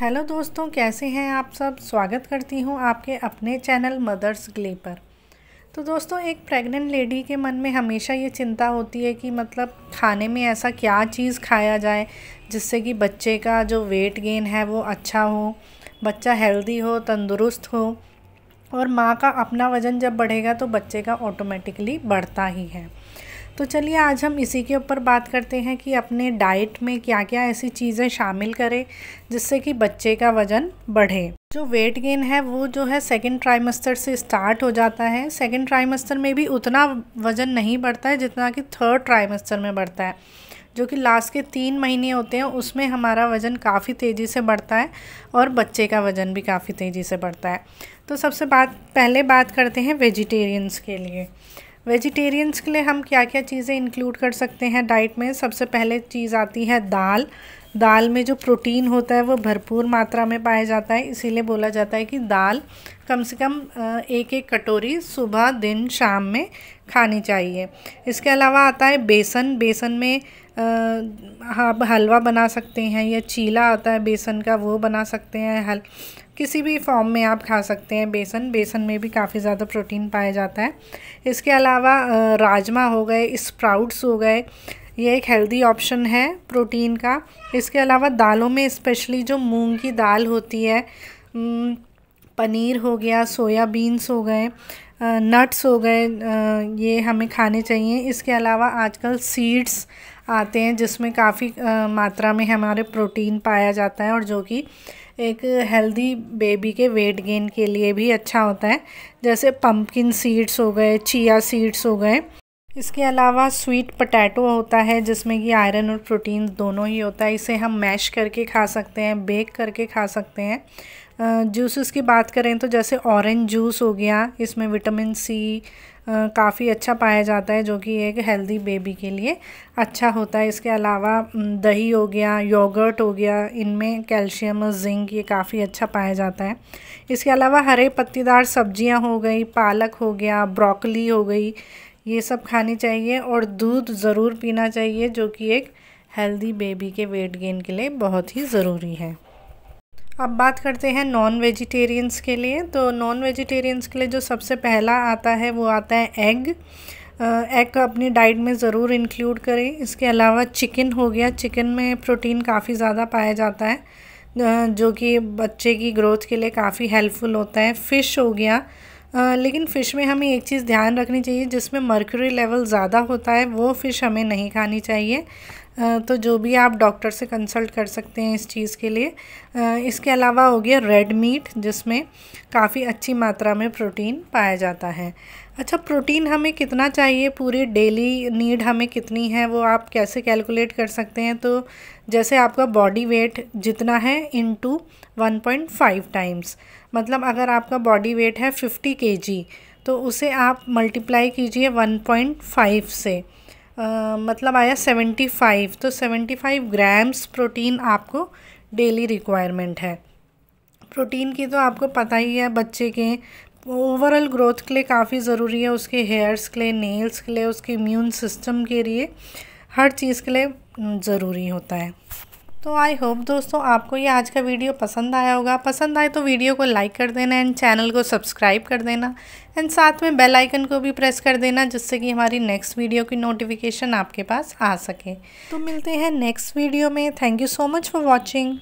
hello दोस्तों कैसे हैं आप सब स्वागत करती हूँ आपके अपने चैनल मदर्स ग्ले पर तो दोस्तों एक प्रेग्नेंट लेडी के मन में हमेशा ये चिंता होती है कि मतलब खाने में ऐसा क्या चीज़ खाया जाए जिससे कि बच्चे का जो वेट गेन है वो अच्छा हो बच्चा हेल्दी हो तंदुरुस्त हो और माँ का अपना वज़न जब बढ़ेगा तो बच्चे का ऑटोमेटिकली बढ़ता ही है तो चलिए आज हम इसी के ऊपर बात करते हैं कि अपने डाइट में क्या क्या ऐसी चीज़ें शामिल करें जिससे कि बच्चे का वज़न बढ़े जो वेट गेन है वो जो है सेकंड ट्राइमेस्टर से स्टार्ट हो जाता है सेकंड ट्राइमेस्टर में भी उतना वज़न नहीं बढ़ता है जितना कि थर्ड ट्राइमेस्टर में बढ़ता है जो कि लास्ट के तीन महीने होते हैं उसमें हमारा वज़न काफ़ी तेज़ी से बढ़ता है और बच्चे का वज़न भी काफ़ी तेज़ी से बढ़ता है तो सबसे बात पहले बात करते हैं वेजिटेरियंस के लिए वेजिटेरियंस के लिए हम क्या क्या चीज़ें इंक्लूड कर सकते हैं डाइट में सबसे पहले चीज़ आती है दाल दाल में जो प्रोटीन होता है वो भरपूर मात्रा में पाया जाता है इसीलिए बोला जाता है कि दाल कम से कम एक एक कटोरी सुबह दिन शाम में खानी चाहिए इसके अलावा आता है बेसन बेसन में आप हलवा बना सकते हैं या चीला आता है बेसन का वो बना सकते हैं हल किसी भी फॉर्म में आप खा सकते हैं बेसन बेसन में भी काफ़ी ज़्यादा प्रोटीन पाया जाता है इसके अलावा राजमा हो गए स्प्राउट्स हो गए ये एक हेल्दी ऑप्शन है प्रोटीन का इसके अलावा दालों में स्पेशली जो मूंग की दाल होती है पनीर हो गया सोया बीन्स हो गए नट्स हो गए ये हमें खाने चाहिए इसके अलावा आजकल सीड्स आते हैं जिसमें काफ़ी मात्रा में हमारे प्रोटीन पाया जाता है और जो कि एक हेल्दी बेबी के वेट गेन के लिए भी अच्छा होता है जैसे पम्पकिन सीड्स हो गए चिया सीड्स हो गए इसके अलावा स्वीट पटैटो होता है जिसमें कि आयरन और प्रोटीन दोनों ही होता है इसे हम मैश करके खा सकते हैं बेक करके खा सकते हैं जूसेस की बात करें तो जैसे ऑरेंज जूस हो गया इसमें विटामिन सी काफ़ी अच्छा पाया जाता है जो कि एक हेल्दी बेबी के लिए अच्छा होता है इसके अलावा दही हो गया योगर्ट हो गया इनमें कैल्शियम और जिंक ये काफ़ी अच्छा पाया जाता है इसके अलावा हरे पत्तीदार सब्जियां हो गई पालक हो गया ब्रोकली हो गई ये सब खानी चाहिए और दूध ज़रूर पीना चाहिए जो कि एक हेल्दी बेबी के वेट गेन के लिए बहुत ही ज़रूरी है अब बात करते हैं नॉन वेजिटेरियंस के लिए तो नॉन वेजिटेरियंस के लिए जो सबसे पहला आता है वो आता है एग एग अपनी डाइट में ज़रूर इंक्लूड करें इसके अलावा चिकन हो गया चिकन में प्रोटीन काफ़ी ज़्यादा पाया जाता है जो कि बच्चे की ग्रोथ के लिए काफ़ी हेल्पफुल होता है फ़िश हो गया लेकिन फ़िश में हमें एक चीज़ ध्यान रखनी चाहिए जिसमें मर्क्यूरी लेवल ज़्यादा होता है वो फ़िश हमें नहीं खानी चाहिए तो जो भी आप डॉक्टर से कंसल्ट कर सकते हैं इस चीज़ के लिए इसके अलावा हो गया रेड मीट जिसमें काफ़ी अच्छी मात्रा में प्रोटीन पाया जाता है अच्छा प्रोटीन हमें कितना चाहिए पूरी डेली नीड हमें कितनी है वो आप कैसे कैलकुलेट कर सकते हैं तो जैसे आपका बॉडी वेट जितना है इनटू 1.5 टाइम्स मतलब अगर आपका बॉडी वेट है 50 केजी तो उसे आप मल्टीप्लाई कीजिए 1.5 से आ, मतलब आया सेवेंटी फाइव तो सेवेंटी फाइव ग्राम्स प्रोटीन आपको डेली रिक्वायरमेंट है प्रोटीन की तो आपको पता ही है बच्चे के ओवरऑल ग्रोथ के लिए काफ़ी ज़रूरी है उसके हेयर्स के लिए नेल्स के लिए उसके इम्यून सिस्टम के लिए हर चीज़ के लिए ज़रूरी होता है तो आई होप दोस्तों आपको ये आज का वीडियो पसंद आया होगा पसंद आए तो वीडियो को लाइक कर देना एंड चैनल को सब्सक्राइब कर देना एंड साथ में बेल आइकन को भी प्रेस कर देना जिससे कि हमारी नेक्स्ट वीडियो की नोटिफिकेशन आपके पास आ सके तो मिलते हैं नेक्स्ट वीडियो में thank you so much for watching